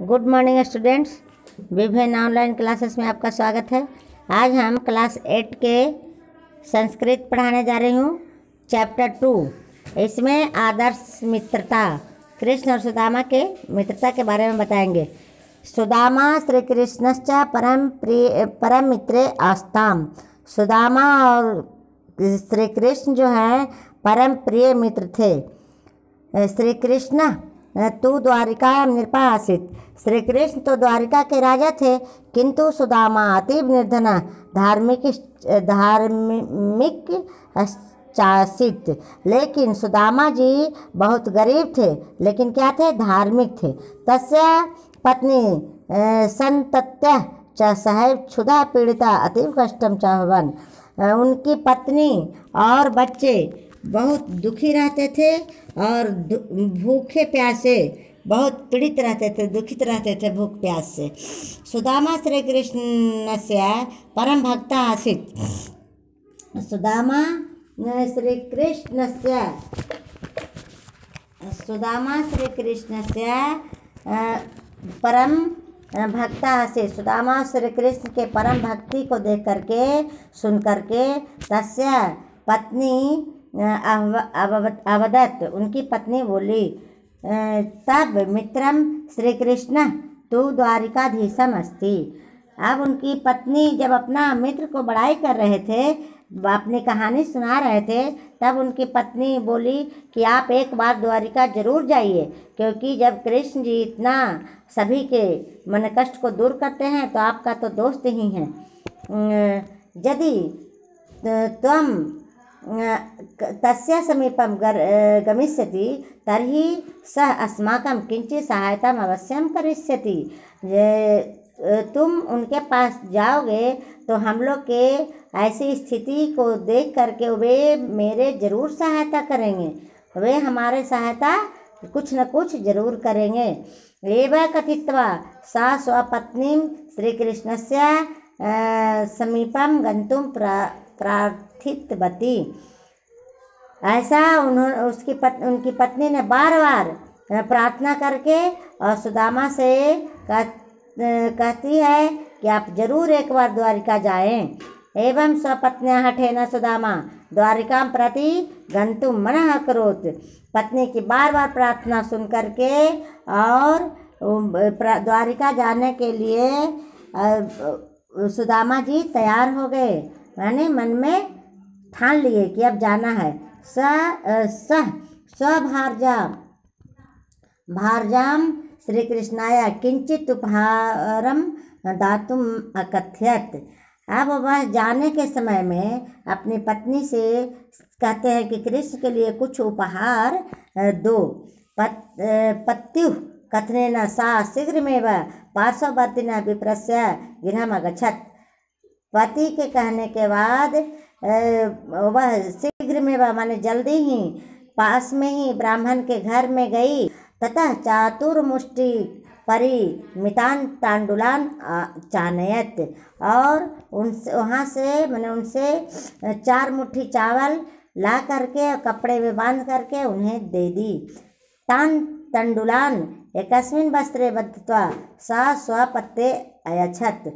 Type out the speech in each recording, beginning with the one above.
good morning students विभिन्न online classes में आपका स्वागत है आज हम क्लास एट के संस्कृत पढ़ाने जा रही हूँ चैप्टर टू इसमें आदर्श मित्रता कृष्ण और सुदामा के मित्रता के बारे में बताएंगे सुदामा श्री कृष्णश्च परम प्रिय परम मित्रे आस्ताम सुदामा और श्री कृष्ण जो हैं परम प्रिय मित्र थे श्री कृष्ण तू द्वारिका निर्पासित श्री कृष्ण तो द्वारिका के राजा थे किंतु सुदामा अतीब निर्धना धार्मिक धार्मिक चासित लेकिन सुदामा जी बहुत गरीब थे लेकिन क्या थे धार्मिक थे तस्य पत्नी संतत्य च साहेब क्षुदा पीड़िता अतीब कष्टम चाहवन उनकी पत्नी और बच्चे बहुत दुखी रहते थे और भूखे प्यासे बहुत पीड़ित रहते थे दुखित रहते थे भूख प्यास से सुदामा श्री कृष्ण से परम भक्त आसित सुदामा श्री कृष्ण से सुदामा श्री कृष्ण से परम भक्त से सुदामा श्री कृष्ण के परम भक्ति को देख करके सुन करके तस्य पत्नी अवदत्त उनकी पत्नी बोली तब मित्रम श्री कृष्ण तू द्वारिकाधीशम अस्ति अब उनकी पत्नी जब अपना मित्र को बड़ाई कर रहे थे अपनी कहानी सुना रहे थे तब उनकी पत्नी बोली कि आप एक बार द्वारिका जरूर जाइए क्योंकि जब कृष्ण जी इतना सभी के मन कष्ट को दूर करते हैं तो आपका तो दोस्त ही है यदि तुम तस्य समीपं गर् गमिष्यति तर्हि सः अस्माकं किञ्चित् सहायताम् अवश्यं करिष्यति तुम उनके पास जाओगे तो हम लोग के ऐसी स्थिति को देख करके वे मेरे ज़रूर सहायता करेंगे वे हमारे सहायता कुछ न कुछ जरूर करेंगे एव कथित्वा सा स्वपत्नीं से समीपम गंतुम प्रा प्रा स्थितवती ऐसा उन्होंने उसकी पत, उनकी पत्नी ने बार बार प्रार्थना करके और सुदामा से कह, कहती है कि आप जरूर एक बार द्वारिका जाएं एवं हठे न सुदामा द्वारिका प्रति गंतु मन अक्रोत पत्नी की बार बार प्रार्थना सुन करके और द्वारिका जाने के लिए सुदामा जी तैयार हो गए मैंने मन में ठान लिए कि अब जाना है स सह स्वभारजाम भारजाम श्री कृष्णाया किंचित उपहारम दातुम अकथ्यत अब वह जाने के समय में अपनी पत्नी से कहते हैं कि कृष्ण के लिए कुछ उपहार दो पत पत्यु कथने न सा शीघ्र में वह पार्श्ववर्ती न विप्रस्य गृह अगछत पति के कहने के बाद वह शीघ्र में वह माने जल्दी ही पास में ही ब्राह्मण के घर में गई तथा चातुर्मुष्टि परी मितान तांडुलान चानयत और उनसे वहाँ से मैंने उनसे चार मुट्ठी चावल ला करके और कपड़े में बांध करके उन्हें दे दी तान तंडुलान एकस्मिन वस्त्र बद्धवा सा स्वपत्ते अयछत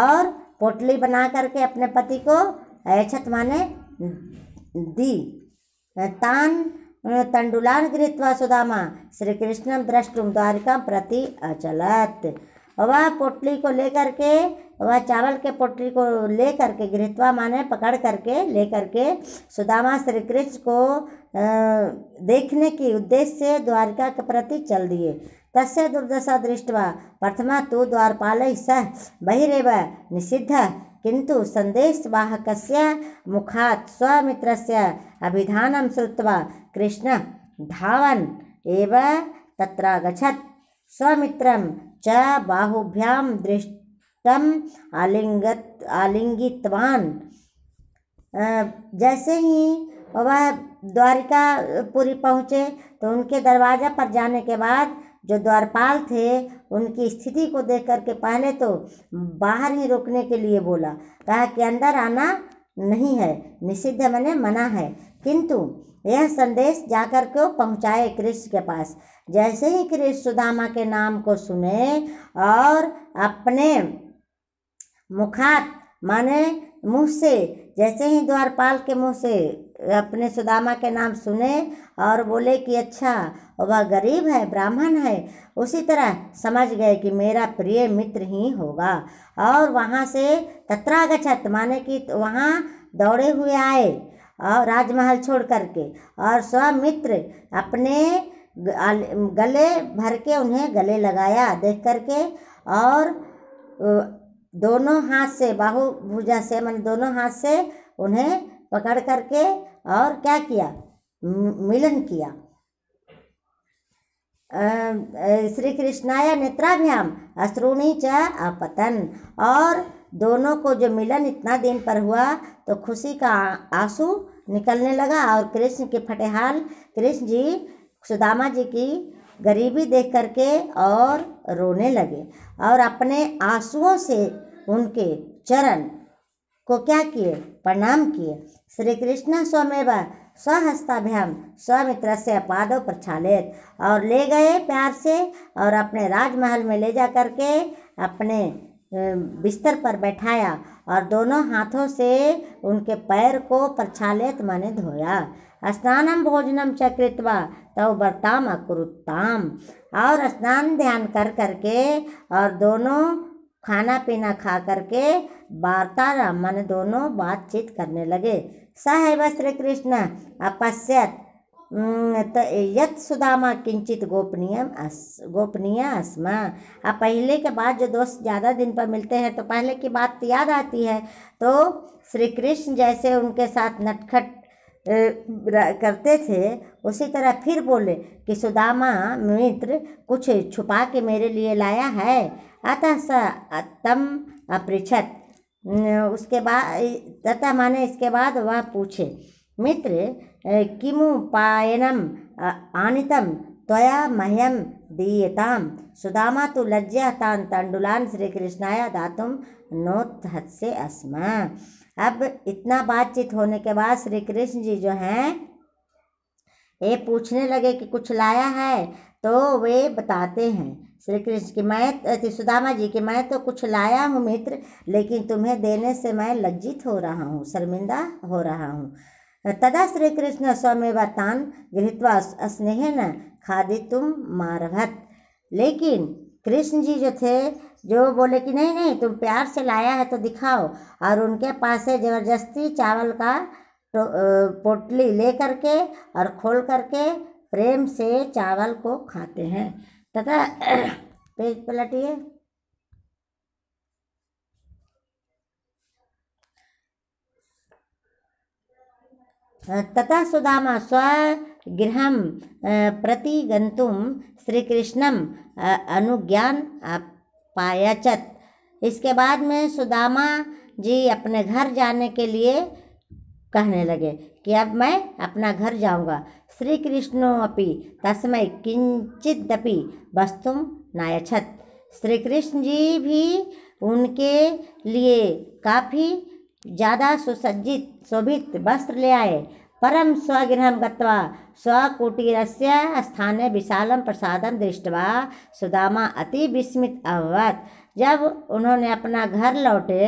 और पोटली बना करके अपने पति को अक्षत माने दी तान तंडुलान गृहत्वा सुदामा श्री कृष्ण द्रष्टुम द्वारिका प्रति अचलत वह पोटली को लेकर के वह चावल के पोटली को लेकर के गृहत्वा माने पकड़ करके लेकर के सुदामा श्री कृष्ण को देखने के उद्देश्य से द्वारिका के प्रति चल दिए तस्य दुर्दशा दृष्ट्वा प्रथमा तु द्वारपालैः सह बहिरेव निषिद्धः किन्तु सन्देशवाहकस्य मुखात् स्वमित्रस्य अभिधानं श्रुत्वा कृष्ण धावन् एव तत्रागच्छत् स्वमित्रं च बाहुभ्यां दृष्टम् आलिङ्गत् आलिङ्गितवान् जैसे ही वह पूरी पहुँचे तो उनके दरवाज़ा पर जाने के बाद जो द्वारपाल थे उनकी स्थिति को देख करके पहले तो बाहर ही रोकने के लिए बोला कहा कि अंदर आना नहीं है निषिद्ध मैंने मना है किंतु यह संदेश जाकर के पहुँचाए कृष्ण के पास जैसे ही कृष्ण सुदामा के नाम को सुने और अपने मुखात माने मुँह से जैसे ही द्वारपाल के मुँह से अपने सुदामा के नाम सुने और बोले कि अच्छा वह गरीब है ब्राह्मण है उसी तरह समझ गए कि मेरा प्रिय मित्र ही होगा और वहाँ से तत्रागछत माने कि वहाँ दौड़े हुए आए और राजमहल छोड़ करके और स्वमित्र अपने गले भर के उन्हें गले लगाया देख करके और दोनों हाथ से बाहु भुजा से मैंने दोनों हाथ से उन्हें पकड़ करके और क्या किया मिलन किया श्री कृष्णाया नेत्राभ्याम अश्रुणी च अपतन और दोनों को जो मिलन इतना दिन पर हुआ तो खुशी का आंसू निकलने लगा और कृष्ण के फटेहाल कृष्ण जी सुदामा जी की गरीबी देख करके और रोने लगे और अपने आंसुओं से उनके चरण को क्या किए प्रणाम किए श्री कृष्ण स्वमेव स्वहस्ताभ्याम स्वमित्र से पादों पर छालेत और ले गए प्यार से और अपने राजमहल में ले जा करके अपने बिस्तर पर बैठाया और दोनों हाथों से उनके पैर को प्रछालित माने धोया स्नानम भोजनम च कृतवा तव बर्ताम अकुरुत्ताम और स्नान ध्यान कर करके और दोनों खाना पीना खा करके वार्ता रामन दोनों बातचीत करने लगे साहेब श्री कृष्ण अपश्यत तो यत सुदामा किंचित गोपनीय गोपनीय अस्मा अब पहले के बाद जो दोस्त ज़्यादा दिन पर मिलते हैं तो पहले की बात तो याद आती है तो श्री कृष्ण जैसे उनके साथ नटखट करते थे उसी तरह फिर बोले कि सुदामा मित्र कुछ छुपा के मेरे लिए लाया है अतः स तम अपृछत उसके बाद तथा माने इसके बाद वह पूछे मित्र किमु पायनम आनितम त्वया मह्यम दीयतां सुदामा लज्जा लज्जया तंडुलान श्री कृष्णाया दातुं नोत्हत्से अस्म अब इतना बातचीत होने के बाद श्री कृष्ण जी जो हैं ये पूछने लगे कि कुछ लाया है तो वे बताते हैं श्री कृष्ण की मैं अति तो, सुदामा जी की मैं तो कुछ लाया हूँ मित्र लेकिन तुम्हें देने से मैं लज्जित हो रहा हूँ शर्मिंदा हो रहा हूँ तदा श्री कृष्ण स्वमेव तान गृहत्वा स्नेह न खादी तुम मारभत लेकिन कृष्ण जी जो थे जो बोले कि नहीं नहीं तुम प्यार से लाया है तो दिखाओ और उनके पास से ज़बरदस्ती चावल का तो, पोटली ले करके और खोल करके प्रेम से चावल को खाते हैं तथा पेज पलटिए तथा सुदामा स्वगृह प्रति गन्तुं श्रीकृष्ण अनुज्ञान पायाचत इसके बाद में सुदामा जी अपने घर जाने के लिए कहने लगे कि अब मैं अपना घर जाऊँगा श्री कृष्णोपि तस्मय किंचिदपि वस्तु नायछत श्री कृष्ण जी भी उनके लिए काफ़ी ज़्यादा सुसज्जित शोभित वस्त्र ले आए परम स्वगृह गत्वा स्वकुटीर से स्थाने विशाल प्रसादम दृष्टवा सुदामा अति विस्मित अभवत जब उन्होंने अपना घर लौटे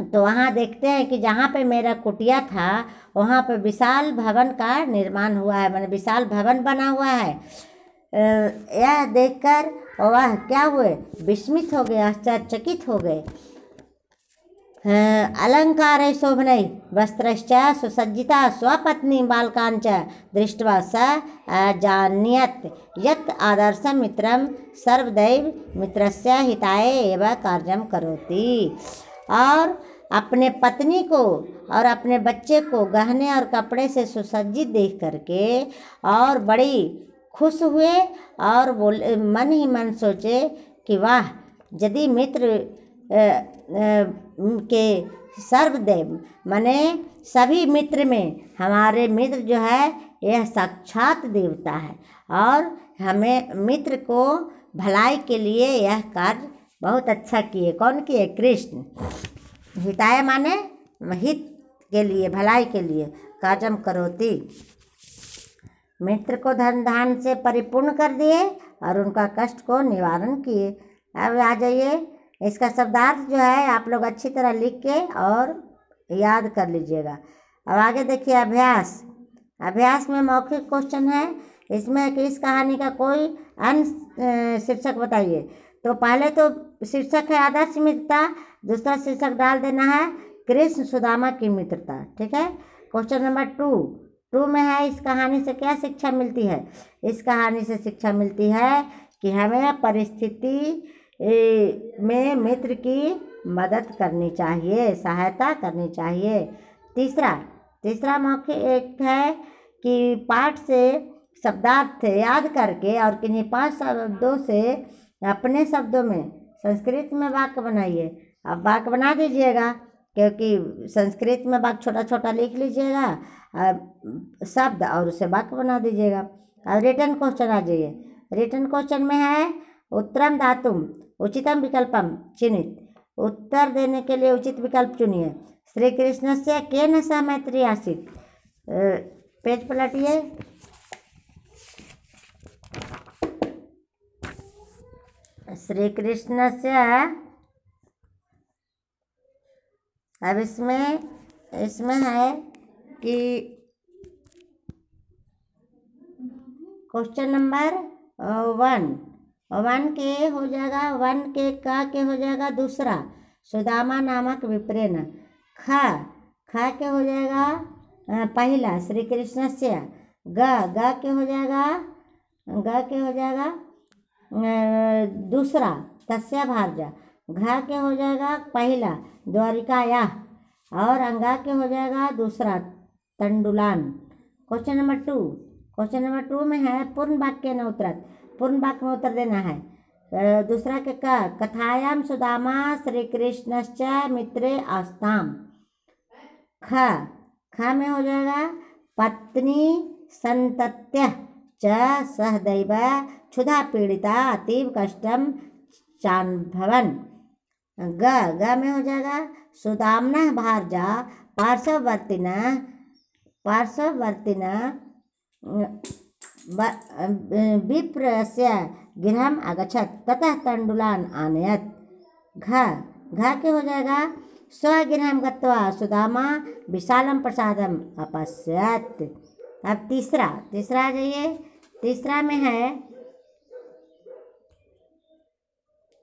तो वहाँ देखते हैं कि जहाँ पे मेरा कुटिया था वहाँ पे विशाल भवन का निर्माण हुआ है मैंने विशाल भवन बना हुआ है यह देखकर वह क्या हुए विस्मित हो गए आश्चर्यचकित हो गए अलंकार शोभन वस्त्रश्च सुसज्जिता स्वपत्नी बालकांच दृष्टवा स जानियत यत आदर्श मित्रम सर्वदैव मित्रस्य हिताय एव कार्यम करोति और अपने पत्नी को और अपने बच्चे को गहने और कपड़े से सुसज्जित देख करके और बड़ी खुश हुए और बोले मन ही मन सोचे कि वाह यदि मित्र आ, आ, के सर्वदेव माने सभी मित्र में हमारे मित्र जो है यह साक्षात देवता है और हमें मित्र को भलाई के लिए यह कार्य बहुत अच्छा किए कौन किए कृष्ण हिताय माने हित के लिए भलाई के लिए काजम करोती मित्र को धन धान से परिपूर्ण कर दिए और उनका कष्ट को निवारण किए अब आ जाइए इसका शब्दार्थ जो है आप लोग अच्छी तरह लिख के और याद कर लीजिएगा अब आगे देखिए अभ्यास अभ्यास में मौखिक क्वेश्चन है इसमें कि इस कहानी का कोई अन्य शीर्षक बताइए तो पहले तो शीर्षक है आदर्श मित्रता दूसरा शीर्षक डाल देना है कृष्ण सुदामा की मित्रता ठीक है क्वेश्चन नंबर टू टू में है इस कहानी से क्या शिक्षा मिलती है इस कहानी से शिक्षा मिलती है कि हमें परिस्थिति में मित्र की मदद करनी चाहिए सहायता करनी चाहिए तीसरा तीसरा मौके एक है कि पाठ से शब्दार्थ याद करके और किन्हीं पांच शब्दों से अपने शब्दों में संस्कृत में वाक्य बनाइए आप वाक्य बना दीजिएगा क्योंकि संस्कृत में वाक्य छोटा छोटा लिख लीजिएगा शब्द और उसे वाक्य बना दीजिएगा अब रिटर्न क्वेश्चन आ जाइए रिटर्न क्वेश्चन में है उत्तरम धातुम उचितम विकल्पम चिन्हित उत्तर देने के लिए उचित विकल्प चुनिए श्री कृष्ण से के न समय आसित पेज पलटिए से अब इसमें इसमें है कि क्वेश्चन नंबर वन वन के हो जाएगा वन के का के हो जाएगा दूसरा सुदामा नामक विपरीन ख ख के हो जाएगा पहला श्री कृष्ण से ग के हो जाएगा ग के हो जाएगा दूसरा तस्या भारजा घर के हो जाएगा पहला द्वारिका या और अंगा के हो जाएगा दूसरा तंडुलान question number two question number two में है पूर्ण वाक्य न उतरत पूर्ण वाक्य में उत्तर देना है दूसरा के का कथायाम सुदामा श्री कृष्णश्च मित्रे अस्ताम ख ख में हो जाएगा पत्नी संतत्य च सहदैव पीड़िता अतीव कष्टम चानुभवन ग ग में हो जाएगा सुदामना भारजा पार्श्ववर्तिन पार्श्ववर्तिन विप्र से गृह आगछत ततः तंडुलान आनयत घ घ के हो जाएगा स्वगृह गत्वा सुदामा विशालम प्रसादम अपश्यत अब तीसरा तीसरा आ जाइए तीसरा में है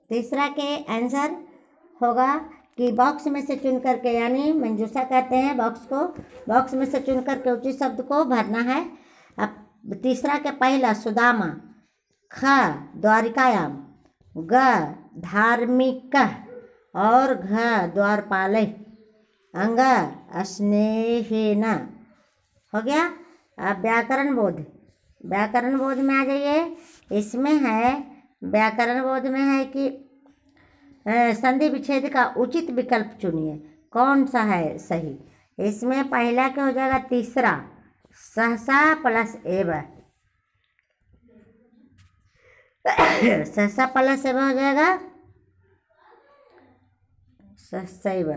तीसरा के आंसर होगा कि बॉक्स में से चुन करके यानी मंजूसा कहते हैं बॉक्स को बॉक्स में से चुन करके उचित शब्द को भरना है अब तीसरा के पहला सुदामा ख द्वारिकायाम ग धार्मिक और घ द्वारपाल अंग स्नेहेना हो गया अब व्याकरण बोध व्याकरण बोध में आ जाइए इसमें है व्याकरण बोध में है कि संधि विच्छेद का उचित विकल्प चुनिए कौन सा है सही इसमें पहला क्या हो जाएगा तीसरा सहसा प्लस एव सहसा प्लस एव हो जाएगा सैव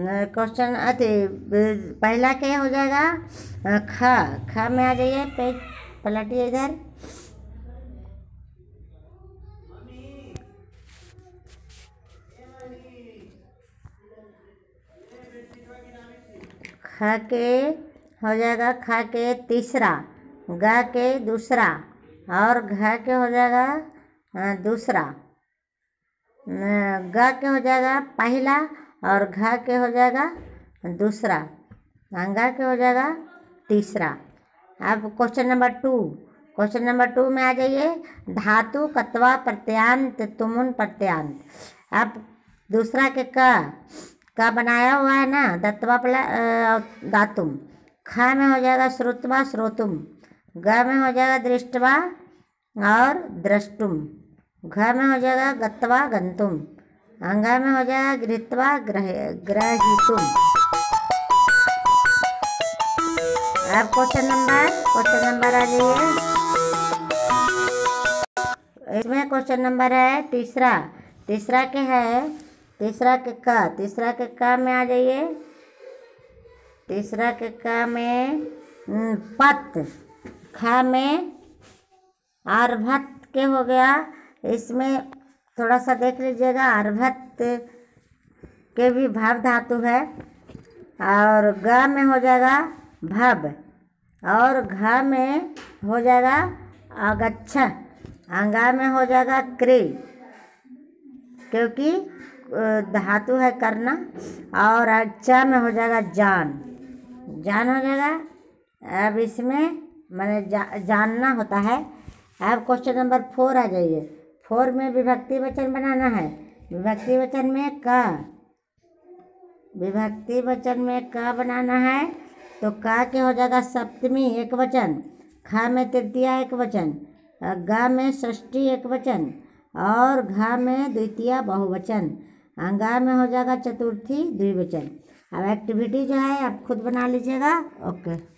क्वेश्चन अति पहला क्या हो जाएगा ख ख में आ जाइए पेज पलटिए इधर ख के हो जाएगा ख के तीसरा ग के दूसरा और घ के हो जाएगा दूसरा ग के हो जाएगा पहला और घा के हो जाएगा दूसरा अंगा के हो जाएगा तीसरा अब question number two question number two में आ जाइए धातु कत्वा प्रत्यांत तुमुन प्रत्यांत अब दूसरा के का का बनाया हुआ है ना दत्वा प्ला दातुम ख में हो जाएगा श्रुतवा श्रोतुम ग में हो जाएगा दृष्टवा और दृष्टुम घ में हो जाएगा गत्वा गंतुम हंगा में हो जाएगा गृहत्वा ग्रह ग्रह गीतुम अब क्वेश्चन नंबर क्वेश्चन नंबर आ जाइए इसमें क्वेश्चन नंबर है तीसरा तीसरा के है तीसरा के का तीसरा के का में आ जाइए तीसरा के का में पत खा में आर्भत के हो गया इसमें थोड़ा सा देख लीजिएगा अर्भत के भी भव धातु है और ग में हो जाएगा भव और घ में हो जाएगा अगच्छ अंगा में हो जाएगा क्रे क्योंकि धातु है करना और अच्छा में हो जाएगा जान जान हो जाएगा अब इसमें मैंने जा, जानना होता है अब क्वेश्चन नंबर फोर आ जाइए फोर में विभक्ति वचन बनाना है विभक्ति वचन में का विभक्ति वचन में का बनाना है तो का के हो जाएगा सप्तमी एक वचन खा में तृतीया एक वचन गा में षष्ठी एक वचन और घा में द्वितीय बहुवचन अंगा में हो जाएगा चतुर्थी द्विवचन अब एक्टिविटी जो है आप खुद बना लीजिएगा ओके